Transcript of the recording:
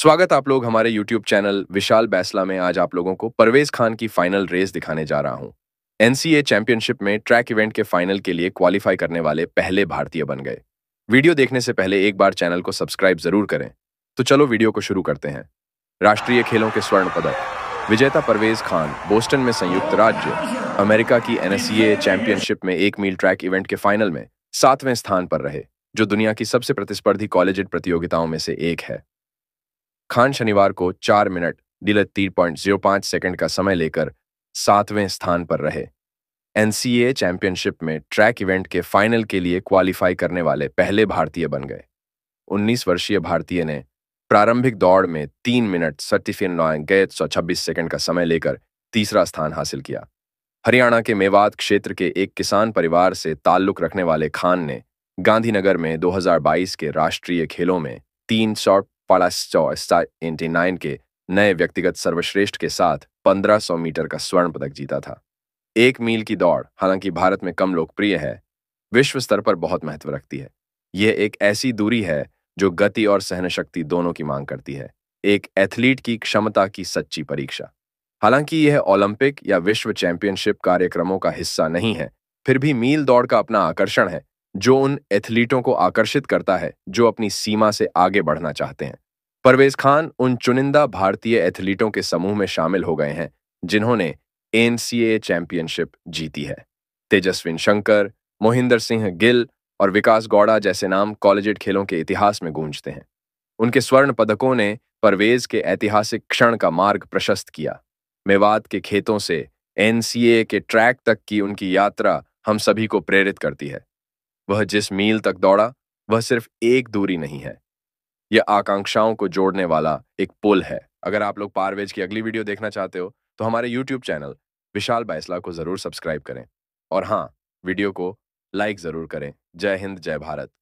स्वागत आप लोग हमारे YouTube चैनल विशाल बैसला में आज आप लोगों को परवेज खान की फाइनल रेस दिखाने जा रहा हूं। एनसीए चैंपियनशिप में ट्रैक इवेंट के फाइनल के लिए क्वालिफाई करने वाले पहले भारतीय बन गए वीडियो देखने से पहले एक बार चैनल को सब्सक्राइब जरूर करें तो चलो वीडियो को शुरू करते हैं राष्ट्रीय खेलों के स्वर्ण पदक विजेता परवेज खान बोस्टन में संयुक्त राज्य अमेरिका की एनएससीए चैंपियनशिप में एक मील ट्रैक इवेंट के फाइनल में सातवें स्थान पर रहे जो दुनिया की सबसे प्रतिस्पर्धी कॉलेज प्रतियोगिताओं में से एक है खान शनिवार को चार मिनट दिलत तीन पॉइंट जीरो पांच सेकेंड का समय लेकर सातवें स्थान पर रहे एनसीए चैंपियनशिप में ट्रैक इवेंट के फाइनल के लिए क्वालिफाई करने वाले पहले भारतीय बन गए 19 वर्षीय भारतीय ने प्रारंभिक दौड़ में तीन मिनट सर्टिफिन गैत सौ छब्बीस सेकेंड का समय लेकर तीसरा स्थान हासिल किया हरियाणा के मेवात क्षेत्र के एक किसान परिवार से ताल्लुक रखने वाले खान ने गांधीनगर में 2022 के राष्ट्रीय खेलों में तीन शॉट फालास्टॉ स्टार नाइन के नए व्यक्तिगत सर्वश्रेष्ठ के साथ 1500 मीटर का स्वर्ण पदक जीता था एक मील की दौड़ हालांकि भारत में कम लोकप्रिय है विश्व स्तर पर बहुत महत्व रखती है यह एक ऐसी दूरी है जो गति और सहन शक्ति दोनों की मांग करती है एक एथलीट की क्षमता की सच्ची परीक्षा हालांकि यह ओलंपिक या विश्व चैंपियनशिप कार्यक्रमों का हिस्सा नहीं है फिर भी मील दौड़ का अपना आकर्षण है जो उन एथलीटों को आकर्षित करता है जो अपनी सीमा से आगे बढ़ना चाहते हैं परवेज खान उन चुनिंदा भारतीय एथलीटों के समूह में शामिल हो गए हैं जिन्होंने एन चैंपियनशिप जीती है तेजस्विन शंकर मोहिंदर सिंह गिल और विकास गौड़ा जैसे नाम कॉलेजेड खेलों के इतिहास में गूंजते हैं उनके स्वर्ण पदकों ने परवेज के ऐतिहासिक क्षण का मार्ग प्रशस्त किया मेवात के खेतों से एन के ट्रैक तक की उनकी यात्रा हम सभी को प्रेरित करती है वह जिस मील तक दौड़ा वह सिर्फ एक दूरी नहीं है यह आकांक्षाओं को जोड़ने वाला एक पुल है अगर आप लोग पारवेज की अगली वीडियो देखना चाहते हो तो हमारे यूट्यूब चैनल विशाल बैसला को जरूर सब्सक्राइब करें और हाँ वीडियो को लाइक जरूर करें जय हिंद जय भारत